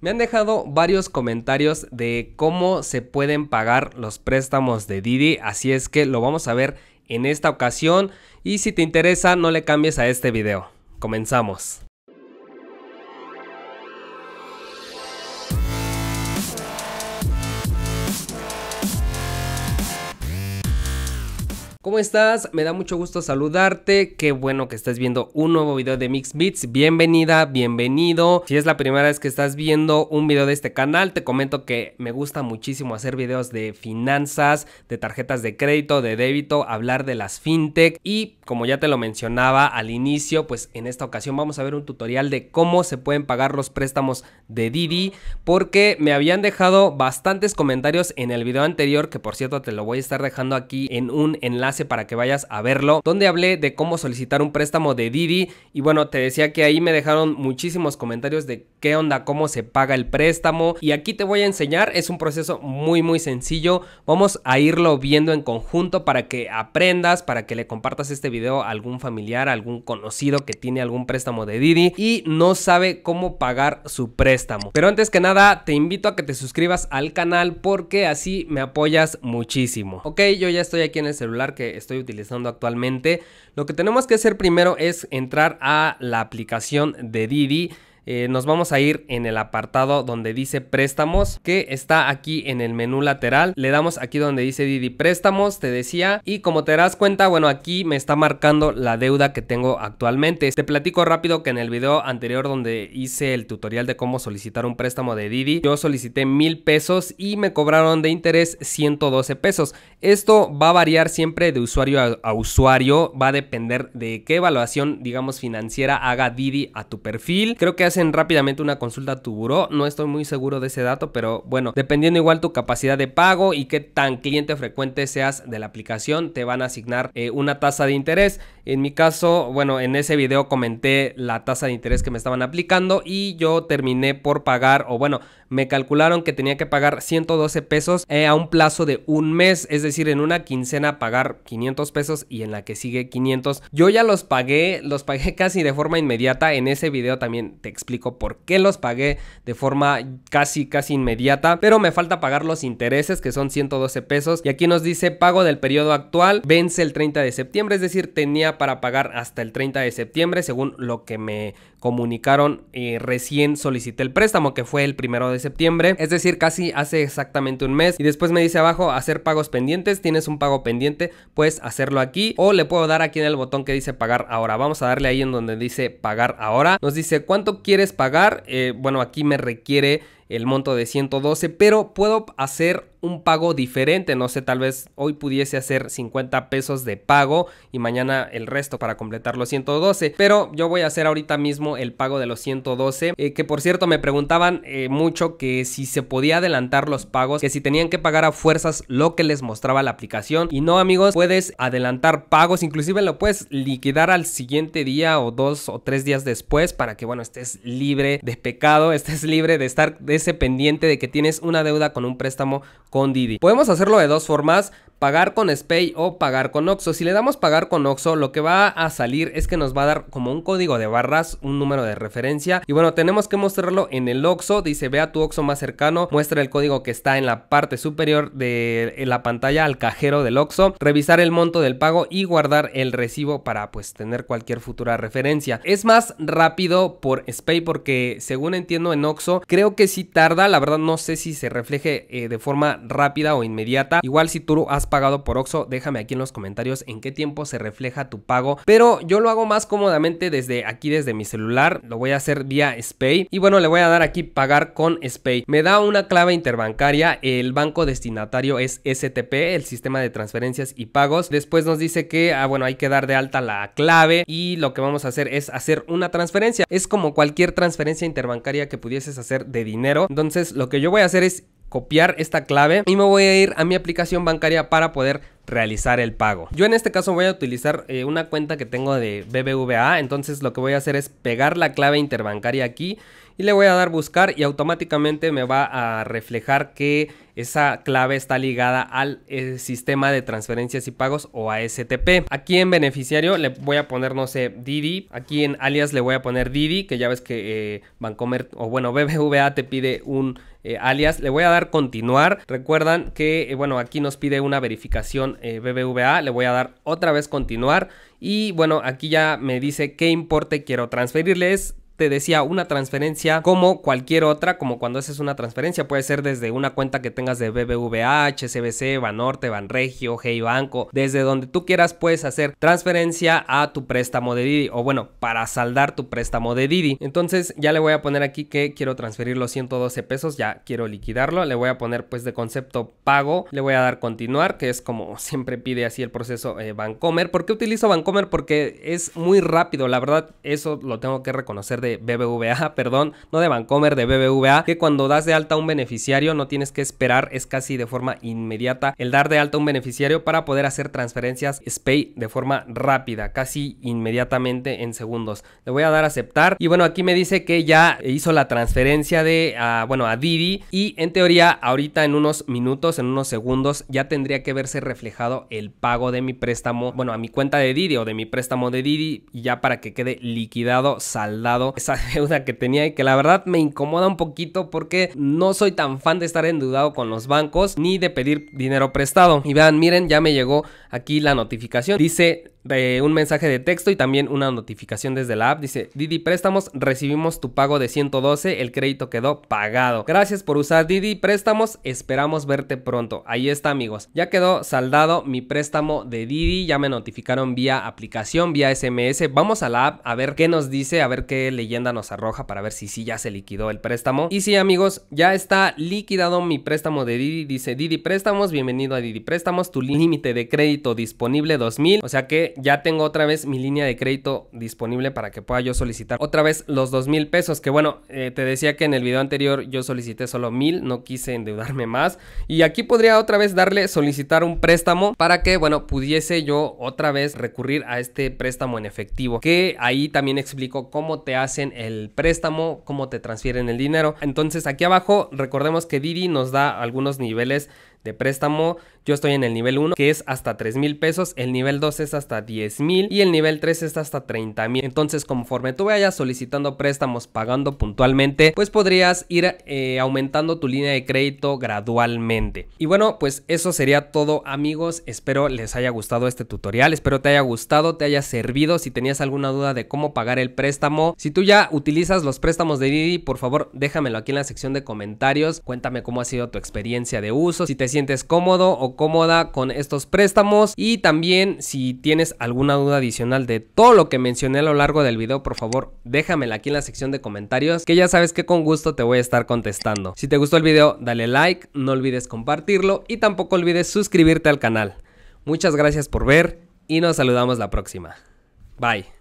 Me han dejado varios comentarios de cómo se pueden pagar los préstamos de Didi, así es que lo vamos a ver en esta ocasión y si te interesa no le cambies a este video. Comenzamos. ¿Cómo estás? Me da mucho gusto saludarte. Qué bueno que estés viendo un nuevo video de Mix Bienvenida, bienvenido. Si es la primera vez que estás viendo un video de este canal, te comento que me gusta muchísimo hacer videos de finanzas, de tarjetas de crédito, de débito, hablar de las fintech y como ya te lo mencionaba al inicio, pues en esta ocasión vamos a ver un tutorial de cómo se pueden pagar los préstamos de Didi porque me habían dejado bastantes comentarios en el video anterior que por cierto te lo voy a estar dejando aquí en un enlace para que vayas a verlo, donde hablé de cómo solicitar un préstamo de Didi y bueno, te decía que ahí me dejaron muchísimos comentarios de qué onda, cómo se paga el préstamo y aquí te voy a enseñar, es un proceso muy muy sencillo, vamos a irlo viendo en conjunto para que aprendas, para que le compartas este video a algún familiar, a algún conocido que tiene algún préstamo de Didi y no sabe cómo pagar su préstamo. Pero antes que nada, te invito a que te suscribas al canal porque así me apoyas muchísimo. Ok, yo ya estoy aquí en el celular que estoy utilizando actualmente. Lo que tenemos que hacer primero es entrar a la aplicación de Didi eh, nos vamos a ir en el apartado donde dice préstamos, que está aquí en el menú lateral. Le damos aquí donde dice Didi préstamos, te decía. Y como te das cuenta, bueno, aquí me está marcando la deuda que tengo actualmente. Te platico rápido que en el video anterior donde hice el tutorial de cómo solicitar un préstamo de Didi, yo solicité mil pesos y me cobraron de interés 112 pesos. Esto va a variar siempre de usuario a, a usuario, va a depender de qué evaluación, digamos, financiera haga Didi a tu perfil. Creo que hace rápidamente una consulta a tu buró. No estoy muy seguro de ese dato, pero bueno, dependiendo igual tu capacidad de pago y qué tan cliente frecuente seas de la aplicación, te van a asignar eh, una tasa de interés. En mi caso, bueno, en ese video comenté la tasa de interés que me estaban aplicando y yo terminé por pagar, o bueno, me calcularon que tenía que pagar 112 pesos eh, a un plazo de un mes, es decir, en una quincena pagar 500 pesos y en la que sigue 500. Yo ya los pagué, los pagué casi de forma inmediata. En ese video también te explico explico por qué los pagué de forma casi casi inmediata, pero me falta pagar los intereses que son 112 pesos y aquí nos dice pago del periodo actual, vence el 30 de septiembre, es decir, tenía para pagar hasta el 30 de septiembre según lo que me comunicaron eh, recién solicité el préstamo que fue el primero de septiembre, es decir, casi hace exactamente un mes y después me dice abajo hacer pagos pendientes, tienes un pago pendiente, puedes hacerlo aquí o le puedo dar aquí en el botón que dice pagar ahora, vamos a darle ahí en donde dice pagar ahora, nos dice cuánto quiere quieres pagar, eh, bueno, aquí me requiere el monto de 112, pero puedo hacer un pago diferente, no sé, tal vez hoy pudiese hacer 50 pesos de pago y mañana el resto para completar los 112, pero yo voy a hacer ahorita mismo el pago de los 112, eh, que por cierto me preguntaban eh, mucho que si se podía adelantar los pagos, que si tenían que pagar a fuerzas lo que les mostraba la aplicación y no amigos, puedes adelantar pagos, inclusive lo puedes liquidar al siguiente día o dos o tres días después para que bueno, estés libre de pecado, estés libre de estar ese pendiente de que tienes una deuda con un préstamo con Didi. Podemos hacerlo de dos formas pagar con SPAY o pagar con OXO. Si le damos pagar con OXO, lo que va a salir es que nos va a dar como un código de barras, un número de referencia. Y bueno, tenemos que mostrarlo en el OXO. Dice, vea tu OXO más cercano, muestra el código que está en la parte superior de la pantalla al cajero del OXO, revisar el monto del pago y guardar el recibo para pues tener cualquier futura referencia. Es más rápido por SPAY porque según entiendo en OXO, creo que sí tarda. La verdad no sé si se refleje eh, de forma rápida o inmediata. Igual si tú has pagado por Oxo. déjame aquí en los comentarios en qué tiempo se refleja tu pago. Pero yo lo hago más cómodamente desde aquí, desde mi celular. Lo voy a hacer vía SPAY. Y bueno, le voy a dar aquí pagar con SPAY. Me da una clave interbancaria. El banco destinatario es STP, el sistema de transferencias y pagos. Después nos dice que, ah, bueno, hay que dar de alta la clave. Y lo que vamos a hacer es hacer una transferencia. Es como cualquier transferencia interbancaria que pudieses hacer de dinero. Entonces, lo que yo voy a hacer es copiar esta clave y me voy a ir a mi aplicación bancaria para poder realizar el pago. Yo en este caso voy a utilizar eh, una cuenta que tengo de BBVA, entonces lo que voy a hacer es pegar la clave interbancaria aquí y le voy a dar buscar y automáticamente me va a reflejar que esa clave está ligada al eh, sistema de transferencias y pagos o a STP Aquí en beneficiario le voy a poner, no sé, Didi. Aquí en alias le voy a poner Didi, que ya ves que eh, Bancomer o bueno, BBVA te pide un alias. Le voy a dar continuar. Recuerdan que, bueno, aquí nos pide una verificación eh, BBVA, le voy a dar otra vez continuar y bueno, aquí ya me dice qué importe quiero transferirles, te decía, una transferencia como cualquier otra, como cuando haces una transferencia, puede ser desde una cuenta que tengas de BBVA, HSBC, Banorte, Banregio, Hey Banco, desde donde tú quieras puedes hacer transferencia a tu préstamo de Didi o bueno, para saldar tu préstamo de Didi. Entonces ya le voy a poner aquí que quiero transferir los 112 pesos, ya quiero liquidarlo, le voy a poner pues de concepto pago, le voy a dar continuar, que es como siempre pide así el proceso eh, Bancomer. ¿Por qué utilizo Bancomer? Porque es muy rápido, la verdad eso lo tengo que reconocer de de BBVA, perdón, no de Bancomer, de BBVA, que cuando das de alta un beneficiario no tienes que esperar, es casi de forma inmediata el dar de alta un beneficiario para poder hacer transferencias SPAY de forma rápida, casi inmediatamente en segundos. Le voy a dar a aceptar y bueno, aquí me dice que ya hizo la transferencia de, ah, bueno, a Didi y en teoría ahorita en unos minutos, en unos segundos ya tendría que verse reflejado el pago de mi préstamo, bueno, a mi cuenta de Didi o de mi préstamo de Didi y ya para que quede liquidado, saldado esa deuda que tenía y que la verdad me incomoda un poquito porque no soy tan fan de estar endeudado con los bancos ni de pedir dinero prestado. Y vean, miren, ya me llegó aquí la notificación. Dice un mensaje de texto y también una notificación desde la app. Dice, Didi Préstamos, recibimos tu pago de 112, el crédito quedó pagado. Gracias por usar Didi Préstamos, esperamos verte pronto. Ahí está amigos, ya quedó saldado mi préstamo de Didi, ya me notificaron vía aplicación, vía SMS. Vamos a la app a ver qué nos dice, a ver qué leyenda nos arroja para ver si sí ya se liquidó el préstamo. Y sí amigos, ya está liquidado mi préstamo de Didi. Dice Didi Préstamos, bienvenido a Didi Préstamos, tu límite de crédito disponible 2000. O sea que ya tengo otra vez mi línea de crédito disponible para que pueda yo solicitar otra vez los dos mil pesos. Que bueno, eh, te decía que en el video anterior yo solicité solo mil, no quise endeudarme más. Y aquí podría otra vez darle solicitar un préstamo para que, bueno, pudiese yo otra vez recurrir a este préstamo en efectivo. Que ahí también explico cómo te hacen el préstamo, cómo te transfieren el dinero. Entonces aquí abajo recordemos que Didi nos da algunos niveles préstamo. Yo estoy en el nivel 1, que es hasta 3 mil pesos. El nivel 2 es hasta 10 mil. Y el nivel 3 es hasta 30 mil. Entonces, conforme tú vayas solicitando préstamos, pagando puntualmente, pues podrías ir eh, aumentando tu línea de crédito gradualmente. Y bueno, pues eso sería todo, amigos. Espero les haya gustado este tutorial. Espero te haya gustado, te haya servido. Si tenías alguna duda de cómo pagar el préstamo, si tú ya utilizas los préstamos de Didi, por favor, déjamelo aquí en la sección de comentarios. Cuéntame cómo ha sido tu experiencia de uso. Si te sientes cómodo o cómoda con estos préstamos y también si tienes alguna duda adicional de todo lo que mencioné a lo largo del video, por favor déjamela aquí en la sección de comentarios que ya sabes que con gusto te voy a estar contestando. Si te gustó el video, dale like, no olvides compartirlo y tampoco olvides suscribirte al canal. Muchas gracias por ver y nos saludamos la próxima. Bye.